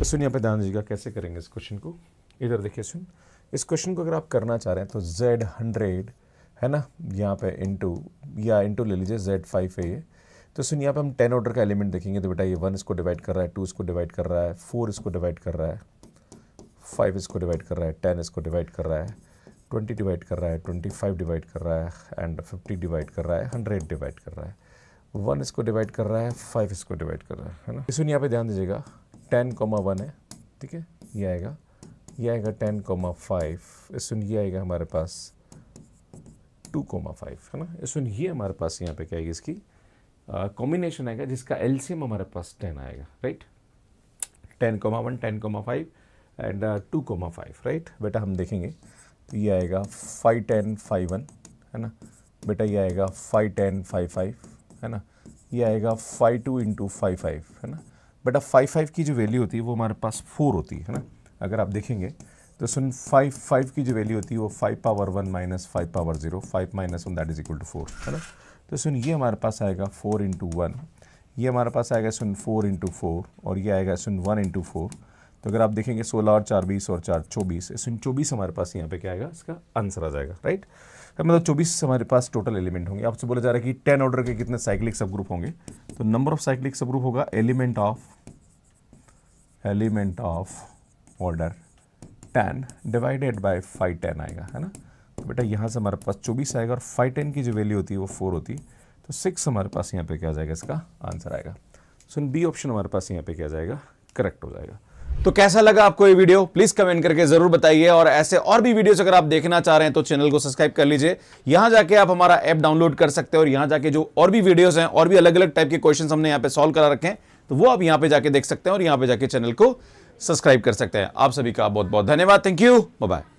तो सुनिए आप ध्यान दीजिएगा कैसे करेंगे इस क्वेश्चन को इधर देखिए सुन इस क्वेश्चन को अगर आप करना चाह रहे हैं तो जेड हंड्रेड है ना यहाँ पे इंटू या इंटू ले लीजिए जेड फाइव है ये तो सुनिए यहाँ पे हम टेन ऑर्डर का एलिमेंट देखेंगे तो बेटा ये वन इसको डिवाइड कर रहा है टू इसको डिवाइड कर रहा है फोर इसको डिवाइड कर रहा है फाइव इसको डिवाइड कर रहा है टेन इसको डिवाइड कर रहा है ट्वेंटी डिवाइड कर रहा है ट्वेंटी फाइव डिवाइड कर रहा है एंड फिफ्टी डिवाइड कर रहा है हंड्रेड डिवाइड कर रहा है वन इसको डिवाइड कर रहा है फाइव इसको डिवाइड कर रहा है है ना सुनिए यहाँ पे ध्यान दीजिएगा टेन कॉमा वन है ठीक है ये आएगा ये आएगा टेन कॉमा फाइव सुन ये आएगा हमारे पास टू कॉमा फाइव है ना सुन ये हमारे पास यहाँ पे क्या आएगी इसकी कॉम्बिनेशन आएगा जिसका एलसीएम हमारे पास टेन आएगा right ten comma one ten comma five and two comma five right बेटा हम देखेंगे तो ये आएगा फाइव टेन फाइव वन है ना बेटा ये आएगा फाइव टेन फाइव फाइव है ना ये आएगा five two into five five है ना बट अब फाइव फाइव की जो वैल्यू होती है वो हमारे पास फोर होती है ना अगर आप देखेंगे तो सुन फाइव फाइव की जो वैल्यू होती है वो five power one minus five power zero five minus one that is equal to four है ना तो सुन ये हमारे पास आएगा फोर इंटू वन ये हमारे पास आएगा सुन फोर इंटू फोर और ये आएगा सुन वन इंटू फोर तो अगर आप देखेंगे सोलह और चार बीस और चार चौबीस सुन चौबीस हमारे पास यहाँ पे क्या आएगा इसका आंसर आ जाएगा राइट तो मतलब चौबीस हमारे पास टोटल एलिमेंट होंगे आपसे बोला जा रहा है कि टेन ऑर्डर के कितने साइक्लिक सब ग्रुप होंगे तो number of cyclic subgroup होगा element of element of order ten divided by five ten आएगा है ना तो बेटा यहाँ से हमारे पास चौबीस आएगा और फाइव टेन की जो वैल्यू होती है वो फोर होती है तो सिक्स हमारे पास यहाँ पे क्या जाएगा इसका आंसर आएगा सो बी ऑप्शन हमारे पास यहाँ पे क्या जाएगा करेक्ट हो जाएगा तो कैसा लगा आपको ये वीडियो प्लीज कमेंट करके जरूर बताइए और ऐसे और भी वीडियोस अगर आप देखना चाह रहे हैं तो चैनल को सब्सक्राइब कर लीजिए यहां जाके आप हमारा ऐप डाउनलोड कर सकते हैं और यहां जाके जो और भी वीडियोस हैं और भी अलग अलग टाइप के क्वेश्चन हमने यहां पे सॉल्व करा रखे हैं तो वो आप यहां पे जाके देख सकते हैं और यहां पे जाके चैनल को सब्सक्राइब कर सकते हैं आप सभी का बहुत बहुत धन्यवाद थैंक यू बाय